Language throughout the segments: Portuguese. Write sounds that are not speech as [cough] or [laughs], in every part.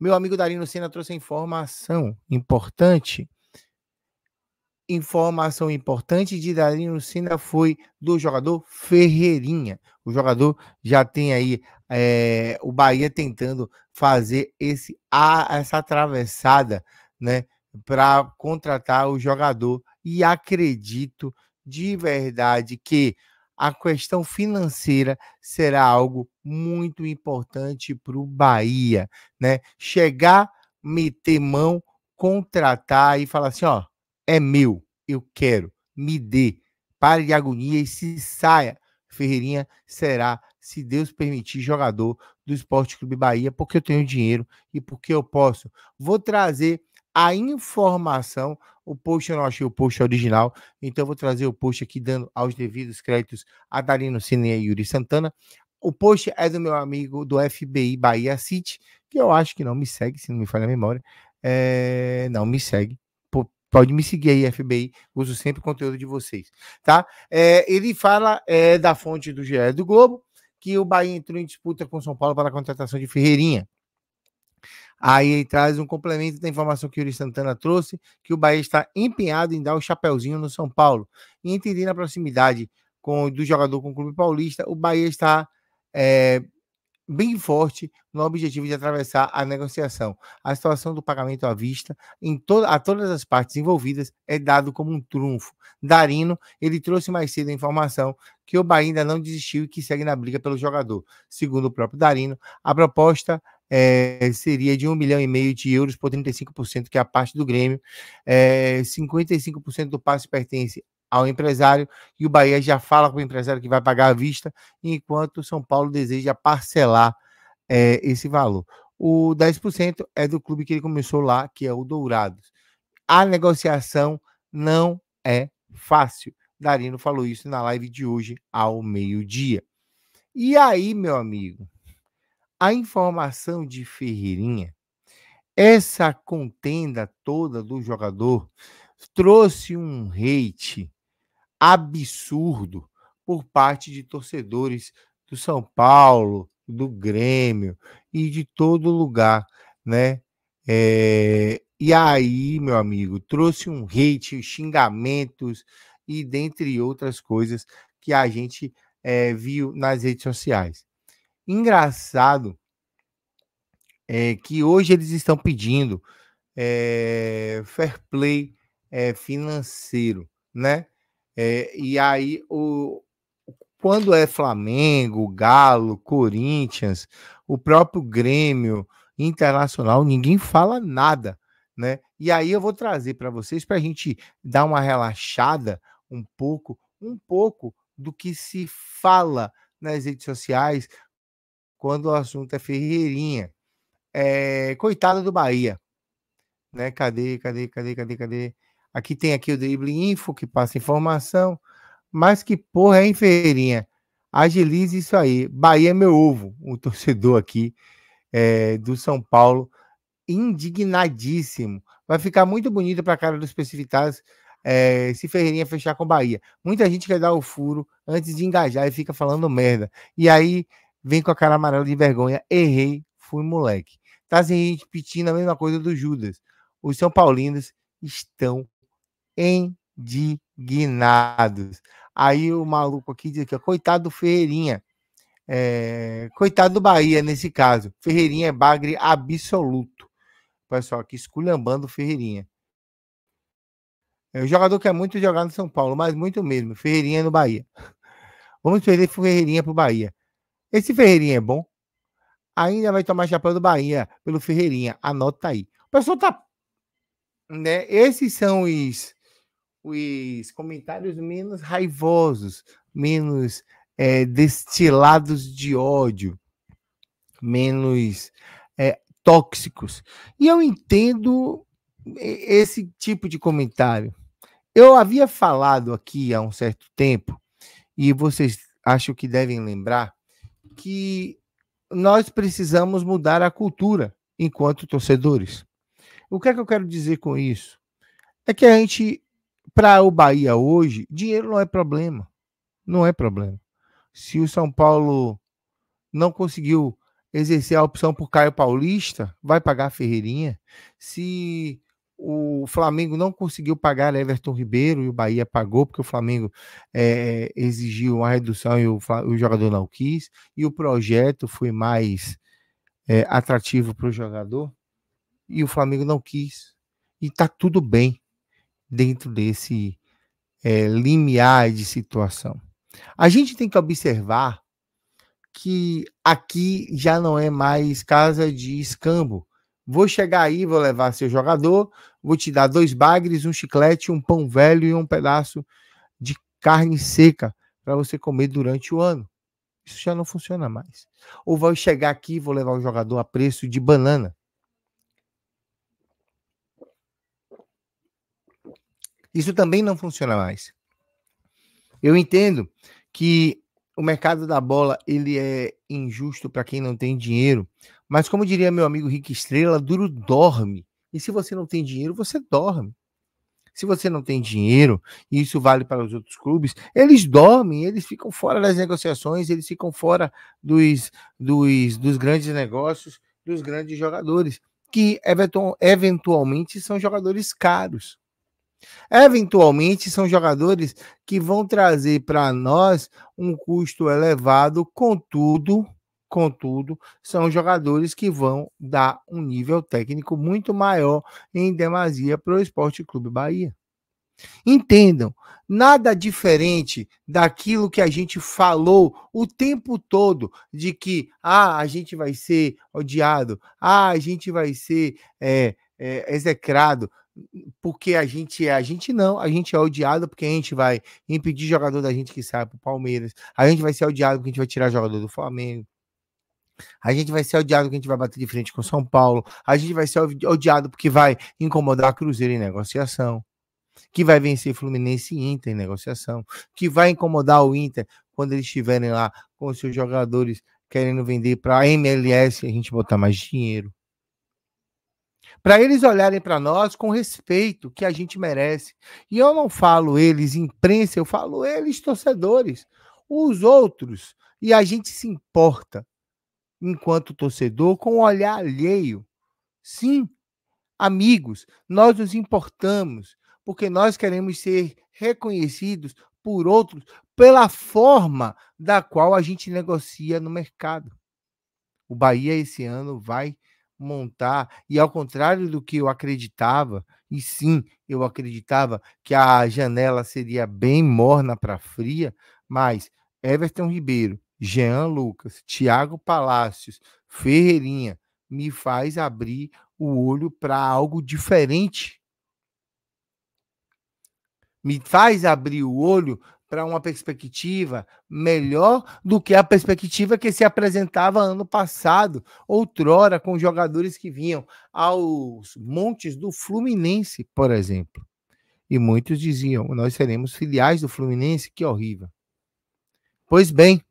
Meu amigo Darino Senna trouxe informação importante. Informação importante de Darino Senna foi do jogador Ferreirinha. O jogador já tem aí é, o Bahia tentando fazer esse essa atravessada, né, para contratar o jogador. E acredito de verdade que a questão financeira será algo muito importante para o Bahia, né? Chegar, meter mão, contratar e falar assim, ó, é meu, eu quero, me dê, pare de agonia e se saia. Ferreirinha será, se Deus permitir, jogador do Esporte Clube Bahia, porque eu tenho dinheiro e porque eu posso. Vou trazer a informação. O post eu não achei o post original, então eu vou trazer o post aqui dando aos devidos créditos a Darino Cine e Yuri Santana. O post é do meu amigo do FBI Bahia City, que eu acho que não me segue, se não me falha a memória. É... não me segue. Pode me seguir aí, FBI. Uso sempre o conteúdo de vocês. tá? É, ele fala é, da fonte do GE do Globo que o Bahia entrou em disputa com o São Paulo para a contratação de Ferreirinha. Aí traz um complemento da informação que o Yuri Santana trouxe, que o Bahia está empenhado em dar o um no São Paulo. E entendendo a proximidade com, do jogador com o Clube Paulista, o Bahia está é, bem forte no objetivo de atravessar a negociação. A situação do pagamento à vista em to a todas as partes envolvidas é dado como um trunfo. Darino, ele trouxe mais cedo a informação que o Bahia ainda não desistiu e que segue na briga pelo jogador. Segundo o próprio Darino, a proposta é, seria de 1 milhão e meio de euros por 35%, que é a parte do Grêmio. É, eh, 55% do passe pertence ao empresário e o Bahia já fala com o empresário que vai pagar à vista, enquanto o São Paulo deseja parcelar é, esse valor. O 10% é do clube que ele começou lá, que é o Dourados. A negociação não é fácil. Darino falou isso na live de hoje, ao meio-dia. E aí, meu amigo, a informação de Ferreirinha, essa contenda toda do jogador trouxe um hate absurdo por parte de torcedores do São Paulo, do Grêmio e de todo lugar, né? É, e aí, meu amigo, trouxe um hate, xingamentos e dentre outras coisas que a gente é, viu nas redes sociais. Engraçado é que hoje eles estão pedindo é, fair play é, financeiro, né? É, e aí, o, quando é Flamengo, Galo, Corinthians, o próprio Grêmio Internacional, ninguém fala nada, né? E aí eu vou trazer para vocês para a gente dar uma relaxada um pouco, um pouco do que se fala nas redes sociais, quando o assunto é Ferreirinha. É, coitado do Bahia. Né? Cadê, cadê, cadê, cadê, cadê? Aqui tem aqui o Drible Info, que passa informação. Mas que porra é, hein, Ferreirinha? Agilize isso aí. Bahia é meu ovo. O [laughs] torcedor aqui é, do São Paulo, indignadíssimo. Vai ficar muito bonito para a cara dos precipitados é, se Ferreirinha fechar com Bahia. Muita gente quer dar o furo antes de engajar e fica falando merda. E aí vem com a cara amarela de vergonha. Errei, fui moleque. Tá se repetindo a mesma coisa do Judas. Os São Paulinos estão indignados. Aí o maluco aqui diz que coitado do Ferreirinha. É, coitado do Bahia nesse caso. Ferreirinha é bagre absoluto. Pessoal aqui esculhambando Ferreirinha. É um jogador que é muito jogado no São Paulo, mas muito mesmo. Ferreirinha no Bahia. [laughs] Vamos perder Ferreirinha pro Bahia. Esse Ferreirinha é bom. Ainda vai tomar chapéu do Bahia pelo Ferreirinha. Anota aí. O pessoal tá. Né? Esses são os, os comentários menos raivosos, menos é, destilados de ódio, menos é, tóxicos. E eu entendo esse tipo de comentário. Eu havia falado aqui há um certo tempo, e vocês acho que devem lembrar, que nós precisamos mudar a cultura enquanto torcedores. O que é que eu quero dizer com isso? É que a gente, para o Bahia hoje, dinheiro não é problema. Não é problema. Se o São Paulo não conseguiu exercer a opção por Caio Paulista, vai pagar a Ferreirinha. Se o Flamengo não conseguiu pagar né, Everton Ribeiro e o Bahia pagou, porque o Flamengo é, exigiu uma redução e o, o, jogador não quis, e o projeto foi mais é, atrativo para o jogador, e o Flamengo não quis. E está tudo bem dentro desse é, limiar de situação. A gente tem que observar que aqui já não é mais casa de escambo Vou chegar aí, vou levar seu jogador, vou te dar dois bagres, um chiclete, um pão velho e um pedaço de carne seca para você comer durante o ano. Isso já não funciona mais. Ou vou chegar aqui, vou levar o jogador a preço de banana. Isso também não funciona mais. Eu entendo que o mercado da bola ele é injusto para quem não tem dinheiro, mas como diria meu amigo Rick Estrela, duro dorme. E se você não tem dinheiro, você dorme. Se você não tem dinheiro, e isso vale para os outros clubes, eles dormem, eles ficam fora das negociações, eles ficam fora dos, dos, dos grandes negócios, dos grandes jogadores, que eventualmente são jogadores caros. Eventualmente, são jogadores que vão trazer para nós um custo elevado, contudo, contudo, são jogadores que vão dar um nível técnico muito maior em demasia para o Esporte Clube Bahia. Entendam, nada diferente daquilo que a gente falou o tempo todo de que ah, a gente vai ser odiado, ah, a gente vai ser é, é, execrado porque a gente é, a gente não, a gente é odiado porque a gente vai impedir jogador da gente que sai pro Palmeiras, a gente vai ser odiado porque a gente vai tirar jogador do Flamengo, a gente vai ser odiado porque a gente vai bater de frente com São Paulo, a gente vai ser odiado porque vai incomodar Cruzeiro em negociação, que vai vencer Fluminense e Inter em negociação, que vai incomodar o Inter quando eles estiverem lá com os seus jogadores querendo vender para MLS a gente botar mais dinheiro para eles olharem para nós com respeito que a gente merece. E eu não falo eles imprensa, eu falo eles torcedores, os outros. E a gente se importa, enquanto torcedor, com o olhar alheio. Sim, amigos, nós nos importamos, porque nós queremos ser reconhecidos por outros pela forma da qual a gente negocia no mercado. O Bahia esse ano vai montar, e ao contrário do que eu acreditava, e sim, eu acreditava que a janela seria bem morna para fria, mas Everton Ribeiro, Jean Lucas, Thiago Palácios, Ferreirinha, me faz abrir o olho para algo diferente. Me faz abrir o olho para uma perspectiva melhor do que a perspectiva que se apresentava ano passado, outrora, com jogadores que vinham aos montes do Fluminense, por exemplo. E muitos diziam: nós seremos filiais do Fluminense, que horrível. Pois bem,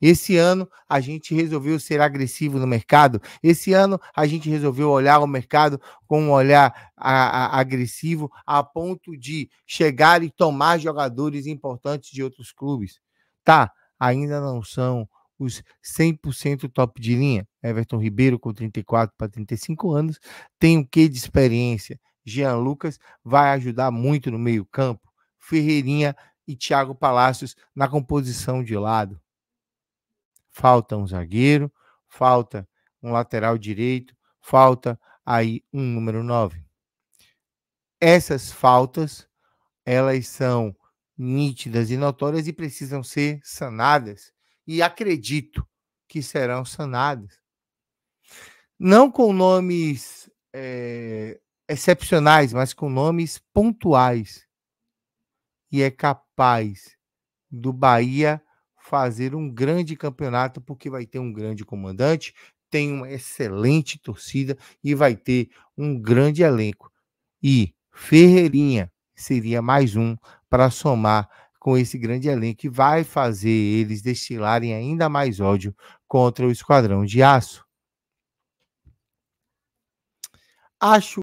esse ano a gente resolveu ser agressivo no mercado. Esse ano a gente resolveu olhar o mercado com um olhar a, a, agressivo a ponto de chegar e tomar jogadores importantes de outros clubes. Tá, ainda não são os 100% top de linha. Everton Ribeiro, com 34 para 35 anos, tem o um que de experiência. Jean Lucas vai ajudar muito no meio-campo. Ferreirinha e Thiago Palacios na composição de lado falta um zagueiro, falta um lateral direito, falta aí um número 9. Essas faltas, elas são nítidas e notórias e precisam ser sanadas e acredito que serão sanadas. Não com nomes é, excepcionais, mas com nomes pontuais. E é capaz do Bahia fazer um grande campeonato, porque vai ter um grande comandante, tem uma excelente torcida e vai ter um grande elenco. E Ferreirinha seria mais um para somar com esse grande elenco que vai fazer eles destilarem ainda mais ódio contra o Esquadrão de Aço. Acho